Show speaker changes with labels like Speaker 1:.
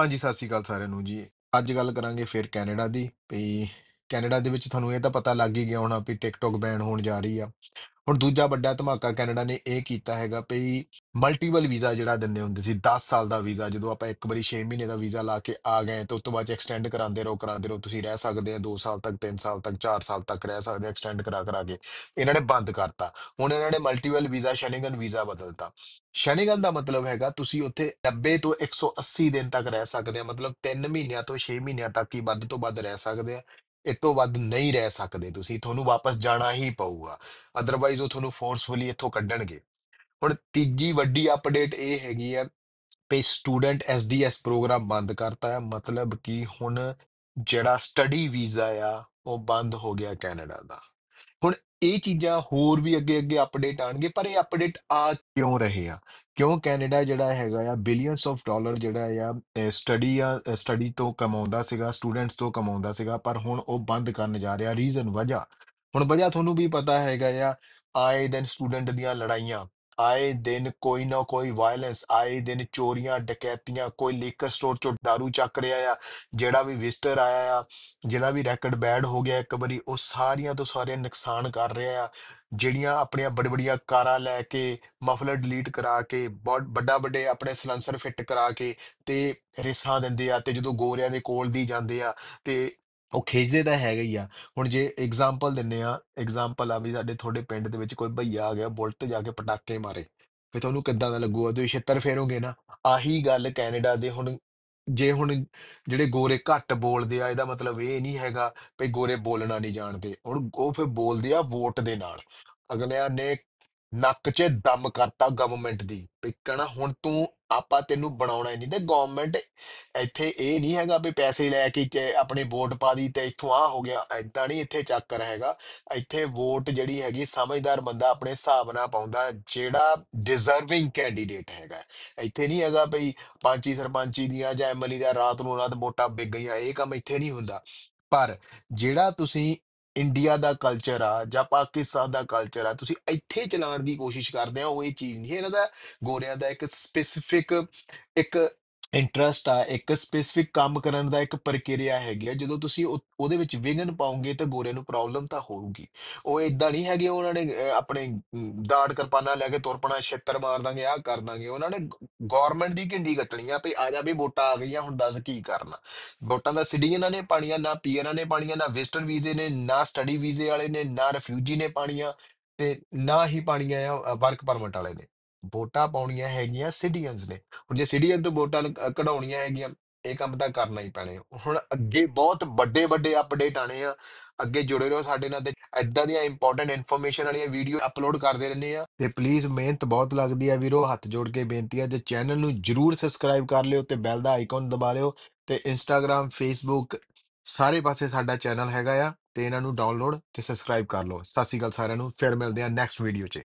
Speaker 1: ਹਾਂਜੀ ਸਤਿ ਸ਼੍ਰੀ ਅਕਾਲ ਸਾਰਿਆਂ ਨੂੰ ਜੀ ਅੱਜ ਗੱਲ ਕਰਾਂਗੇ ਫਿਰ ਕੈਨੇਡਾ ਦੀ ਵੀ ਕੈਨੇਡਾ ਦੇ ਵਿੱਚ ਤੁਹਾਨੂੰ ਇਹ ਤਾਂ ਪਤਾ ਲੱਗ ਹੀ ਗਿਆ ਹੋਣਾ ਵੀ ਟਿਕਟੌਕ ਬੈਨ ਹੋਣ ਜਾ ਰਹੀ ਆ ਹੁਣ ਦੂਜਾ ਵੱਡਾ ਧਮਾਕਾ ਕੈਨੇਡਾ ਨੇ ਇਹ ਕੀਤਾ ਹੈਗਾ ਵੀ ਮਲਟੀਪਲ ਵੀਜ਼ਾ ਜਿਹੜਾ ਦਿੰਦੇ ਹੁੰਦੇ ਸੀ 10 ਸਾਲ ਦਾ ਵੀਜ਼ਾ ਜਦੋਂ ਆਪਾਂ ਇੱਕ ਵਾਰੀ 6 ਮਹੀਨੇ ਦਾ ਵੀਜ਼ਾ ਲਾ ਕੇ ਆ ਗਏ ਤਾਂ ਉਸ ਤੋਂ ਬਾਅਦ ਐਕਸਟੈਂਡ ਕਰਾਉਂਦੇ ਰਹੋ ਕਰਾਉਂਦੇ ਰਹੋ ਤੁਸੀਂ ਰਹਿ ਸਕਦੇ ਆ 2 ਸਾਲ ਤੱਕ 3 ਸਾਲ ਤੱਕ 4 ਸਾਲ ਤੱਕ ਰਹਿ ਸਕਦੇ ਐਕਸਟੈਂਡ ਕਰਾ ਕਰਾ ਕੇ ਇਹਨਾਂ ਨੇ ਬੰਦ ਕਰਤਾ ਹੁਣ ਇਹਨਾਂ ਨੇ ਮਲਟੀਪਲ ਵੀਜ਼ਾ ਸ਼ੈਨੇਗਨ ਵੀਜ਼ਾ ਬਦਲਤਾ ਸ਼ੈਨੇਗਨ ਦਾ ਮਤਲਬ ਹੈਗਾ ਤੁਸੀਂ ਉੱਥੇ 90 ਤੋਂ 180 ਦਿਨ ਤੱਕ ਰਹਿ ਸਕਦੇ ਆ ਮਤਲਬ 3 ਮਹੀਨਿਆਂ ਤੋਂ 6 ਮਹੀਨਿਆਂ ਤੱਕ ਹੀ ਵੱਧ ਤੋਂ ਵੱਧ ਰਹਿ ਸਕਦੇ ਆ ਇਸ ਤੋਂ ਵੱਧ ਨਹੀਂ ਰਹਿ ਸਕਦੇ ਤੁਸੀਂ ਤੁਹਾਨੂੰ ਵਾਪਸ ਜਾਣਾ ਹੀ ਪਊਗਾ ਅਦਰਵਾਈਜ਼ ਉਹ ਤੁਹਾਨੂੰ ਫੋਰਸਫੁਲੀ ਇੱਥੋਂ ਕੱਢਣਗੇ ਹੁਣ ਤੀਜੀ ਵੱਡੀ ਅਪਡੇਟ ਇਹ ਹੈਗੀ ਆ ਪੇ ਸਟੂਡੈਂਟ ਐਸਡੀਐਸ ਪ੍ਰੋਗਰਾਮ ਬੰਦ ਕਰਤਾ ਹੈ ਮਤਲਬ ਕਿ ਹੁਣ ਜਿਹੜਾ ਸਟੱਡੀ ਵੀਜ਼ਾ ਆ ਉਹ ਬੰਦ ਹੋ ਗਿਆ ਕੈਨੇਡਾ ਦਾ ਹੁਣ ਇਹ ਚੀਜ਼ਾਂ ਹੋਰ ਵੀ ਅੱਗੇ ਅੱਗੇ ਅਪਡੇਟ ਆਣਗੇ ਪਰ ਇਹ ਅਪਡੇਟ ਆ ਕਿਉਂ ਰਹੇ ਆ ਕਿਉਂ ਕੈਨੇਡਾ ਜਿਹੜਾ ਹੈਗਾ ਆ ਬਿਲੀਅਨਸ ਆਫ ਡਾਲਰ ਜਿਹੜਾ ਆ ਸਟੱਡੀ ਆ ਸਟੱਡੀ ਤੋਂ ਕਮਾਉਂਦਾ ਸੀਗਾ ਸਟੂਡੈਂਟਸ ਤੋਂ ਕਮਾਉਂਦਾ ਸੀਗਾ ਪਰ ਹੁਣ ਉਹ ਬੰਦ ਕਰਨ ਜਾ ਰਿਹਾ ਰੀਜ਼ਨ ਵਜ੍ਹਾ ਹੁਣ ਵਜ੍ਹਾ ਤੁਹਾਨੂੰ ਵੀ ਪਤਾ ਹੈਗਾ ਆ ਆਏ ਦਿਨ ਸਟੂਡੈਂਟ ਦੀਆਂ ਲੜਾਈਆਂ ਆਏ ਦਿਨ ਕੋਈ ਨਾ ਕੋਈ ਵਾਇਲੈਂਸ ਆਏ ਦਿਨ ਚੋਰੀਆਂ ਡਕੈਤੀਆਂ ਕੋਈ ਲੀਕਰ ਸਟੋਰ ਚੋਂ दारू ਚੱਕ ਰਿਹਾ ਆ ਜਿਹੜਾ ਵੀ ਵਿਜ਼ਟਰ ਆਇਆ ਆ ਜਿਹੜਾ ਵੀ ਰੈਕਡ ਬੈਡ ਹੋ ਗਿਆ ਇੱਕ ਵਾਰੀ ਉਹ ਸਾਰੀਆਂ ਤੋਂ ਸਾਰੀਆਂ ਨੁਕਸਾਨ ਕਰ ਰਿਹਾ ਆ ਜਿਹੜੀਆਂ ਆਪਣੀਆਂ ਬੜੀ ਬੜੀਆਂ ਕਾਰਾਂ ਲੈ ਕੇ ਮਫਲਰ ਡਿਲੀਟ ਕਰਾ ਕੇ ਬਹੁਤ ਵੱਡਾ ਵੱਡੇ ਆਪਣੇ ਸਲੈਂਸਰ ਫਿੱਟ ਕਰਾ ਕੇ ਤੇ ਰਿਸਾ ਦਿੰਦੇ ਆ ਤੇ ਜਦੋਂ ਗੋਰਿਆਂ ਦੇ ਕੋਲ ਦੀ ਜਾਂਦੇ ਆ ਤੇ ਉਹ ਖਿੱਚਦੇ ਤਾਂ ਹੈਗਾ ਹੀ ਆ ਹੁਣ ਜੇ ਐਗਜ਼ਾਮਪਲ ਦਿੰਨੇ ਆ ਐਗਜ਼ਾਮਪਲ ਆ ਵੀ ਸਾਡੇ ਤੁਹਾਡੇ ਪਿੰਡ ਦੇ ਵਿੱਚ ਕੋਈ ਭਈਆ ਆ ਗਿਆ ਬੁਲਟ ਜਾ ਕੇ ਪਟਾਕੇ ਮਾਰੇ ਫੇ ਤੁਹਾਨੂੰ ਕਿੱਦਾਂ ਦਾ ਲੱਗੂਗਾ ਤੁਸੀਂ ਛੱਤਰ ਫੇਰੋਗੇ ਨਾ ਆਹੀ ਗੱਲ ਕੈਨੇਡਾ ਦੇ ਹੁਣ ਜੇ ਹੁਣ ਜਿਹੜੇ ਗੋਰੇ ਘੱਟ ਬੋਲਦੇ ਆ ਇਹਦਾ ਮਤਲਬ ਇਹ ਨਹੀਂ ਹੈਗਾ ਵੀ ਗੋਰੇ ਬੋਲਣਾ ਨਹੀਂ ਜਾਣਦੇ ਹੁਣ ਉਹ ਫੇ ਬੋਲਦੇ ਆ ਵੋਟ ਦੇ ਨਾਲ ਅਗਲਿਆਂ ਨੇ ਨੱਕ 'ਚ ਦਮ ਕਰਤਾ ਗਵਰਨਮੈਂਟ ਦੀ ਵੀ ਕਹਣਾ ਹੁਣ ਤੂੰ ਆਪਾਂ ਤੈਨੂੰ ਬਣਾਉਣਾ ਨਹੀਂ ਤੇ ਗਵਰਨਮੈਂਟ ਇੱਥੇ ਇਹ ਨਹੀਂ ਹੈਗਾ ਵੀ ਪੈਸੇ ਲੈ ਕੇ ਆਪਣੇ ਵੋਟ ਪਾ ਦੀ ਤੇ ਇੱਥੋਂ ਆ ਹੋ ਗਿਆ ਐਦਾਂ ਨਹੀਂ ਇੱਥੇ ਚੱਕਰ ਹੈਗਾ ਇੱਥੇ ਵੋਟ ਜਿਹੜੀ ਹੈਗੀ ਸਮਝਦਾਰ ਬੰਦਾ ਆਪਣੇ ਹਿਸਾਬ ਨਾਲ ਪਾਉਂਦਾ ਜਿਹੜਾ ਡਿਜ਼ਰਵਿੰਗ ਕੈਂਡੀਡੇਟ ਹੈਗਾ ਇੱਥੇ ਨਹੀਂ ਹੈਗਾ ਭਈ ਪੰਚੀ ਸਰਪੰਚੀ ਦੀਆਂ ਜਾਂ ਐਮਐਲਏ ਦਾ ਰਾਤ ਨੂੰ ਰਾਤ ਵੋਟਾਂ ਵਿਗ ਗਈਆਂ ਇਹ ਕੰਮ ਇੱਥੇ ਨਹੀਂ ਹੁੰਦਾ ਪਰ ਜਿਹੜਾ ਤੁਸੀਂ ਇੰਡੀਆ ਦਾ ਕਲਚਰ ਆ ਜਾਂ ਪਾਕਿਸਤਾਨ ਦਾ ਕਲਚਰ ਆ ਤੁਸੀਂ ਇੱਥੇ ਚਲਾਉਣ ਦੀ ਕੋਸ਼ਿਸ਼ ਕਰਦੇ ਆ ਉਹ ਇਹ ਚੀਜ਼ ਨਹੀਂ ਹੈ। ਇਹਨਾਂ ਦਾ ਗੋਰਿਆਂ ਦਾ ਇੱਕ ਸਪੈਸੀਫਿਕ ਇੱਕ ਇੰਟਰਸਟ ਆ ਇੱਕ ਸਪੈਸੀਫਿਕ ਕੰਮ ਕਰਨ ਦਾ ਇੱਕ ਪ੍ਰਕਿਰਿਆ ਹੈਗੀ ਆ ਜਦੋਂ ਤੁਸੀਂ ਉਹਦੇ ਵਿੱਚ ਵਿਗਨ ਪਾਉਂਗੇ ਤਾਂ ਗੋਰੇ ਨੂੰ ਪ੍ਰੋਬਲਮ ਤਾਂ ਹੋਊਗੀ ਉਹ ਇਦਾਂ ਨਹੀਂ ਹੈਗੇ ਉਹਨਾਂ ਨੇ ਆਪਣੇ ਦਾੜ ਕਿਰਪਾਨਾਂ ਲੈ ਕੇ ਤੁਰਪਣਾ ਛੇਤਰ ਮਾਰ ਦਾਂਗੇ ਆ ਕਰ ਦਾਂਗੇ ਉਹਨਾਂ ਨੇ ਗਵਰਨਮੈਂਟ ਦੀ ਘਿੰਡੀ ਕੱਟਣੀ ਆ ਭਈ ਆ ਜਾ ਵੀ ਵੋਟਾਂ ਆ ਗਈਆਂ ਹੁਣ ਦੱਸ ਕੀ ਕਰਨਾ ਵੋਟਾਂ ਦਾ ਸਿੱਡੀ ਇਹਨਾਂ ਨੇ ਪਾਣੀਆਂ ਨਾ ਪੀਅਰਾਂ ਨੇ ਪਾਣੀਆਂ ਨਾ ਵੈਸਟਰਨ ਵੀਜ਼ੇ ਨੇ ਨਾ ਸਟੱਡੀ ਵੀਜ਼ੇ ਵਾਲੇ ਨੇ ਨਾ ਰਿਫਿਊਜੀ ਨੇ ਪਾਣੀਆਂ ਤੇ ਨਾ ਹੀ ਪਾਣੀਆਂ ਆ ਵਰਕ ਪਰਮਿਟ ਵਾਲੇ ਨੇ ਵੋਟਾਂ ਪਾਉਣੀਆਂ ਹੈਗੀਆਂ ਸਿਟੀਜ਼ਨਸ ਨੇ ਹੁਣ ਜੇ ਸਿਟੀਜ਼ਨ ਤੋਂ ਵੋਟਾਂ ਕਢਾਉਣੀਆਂ ਹੈਗੀਆਂ ਇਹ ਕੰਮ ਤਾਂ ਕਰਨਾ ਹੀ ਪੈਣਾ ਹੁਣ ਅੱਗੇ ਬਹੁਤ ਵੱਡੇ ਵੱਡੇ ਅਪਡੇਟ ਆਣੇ ਆ ਅੱਗੇ ਜੁੜੇ ਰਹੋ ਸਾਡੇ ਨਾਲ ਤੇ ਐਦਾਂ ਦੀਆਂ ਇੰਪੋਰਟੈਂਟ ਇਨਫੋਰਮੇਸ਼ਨ ਵਾਲੀਆਂ ਵੀਡੀਓ ਅਪਲੋਡ ਕਰਦੇ ਰਹਿੰਦੇ ਆ ਤੇ ਪਲੀਜ਼ ਮਿਹਨਤ ਬਹੁਤ ਲੱਗਦੀ ਆ ਵੀਰੋ ਹੱਥ ਜੋੜ ਕੇ ਬੇਨਤੀ ਆ ਜੇ ਚੈਨਲ ਨੂੰ ਜਰੂਰ ਸਬਸਕ੍ਰਾਈਬ ਕਰ ਲਿਓ ਤੇ ਬੈਲ ਦਾ ਆਈਕਨ ਦਬਾ ਲਿਓ ਤੇ ਇੰਸਟਾਗ੍ਰam ਫੇਸਬੁੱਕ ਸਾਰੇ ਪਾਸੇ ਸਾਡਾ ਚੈਨਲ ਹੈਗਾ ਆ ਤੇ ਇਹਨਾਂ ਨੂੰ ਡਾਊਨਲੋਡ ਤੇ ਸਬਸਕ੍ਰਾਈਬ ਕਰ ਲਓ ਸਤਿ ਸ਼੍ਰੀ ਅਕਾਲ ਸਾਰਿਆਂ ਨੂੰ ਫਿਰ ਮਿਲਦੇ ਆ ਨੈਕਸਟ ਵੀਡੀਓ 'ਚ